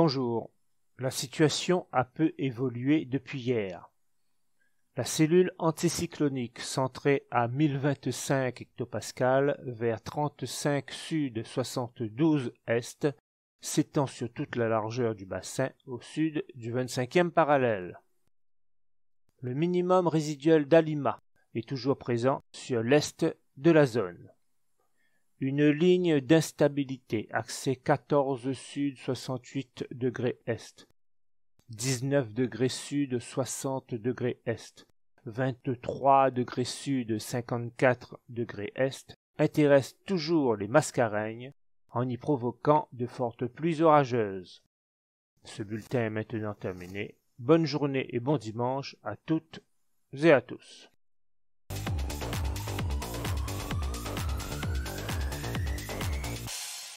Bonjour. La situation a peu évolué depuis hier. La cellule anticyclonique centrée à 1025 hectopascal vers 35 sud 72 est s'étend sur toute la largeur du bassin au sud du 25e parallèle. Le minimum résiduel d'Alima est toujours présent sur l'est de la zone. Une ligne d'instabilité, axée 14 sud 68 degrés est, 19 degrés sud 60 degrés est, 23 degrés sud 54 degrés est, intéresse toujours les mascareignes en y provoquant de fortes pluies orageuses. Ce bulletin est maintenant terminé. Bonne journée et bon dimanche à toutes et à tous.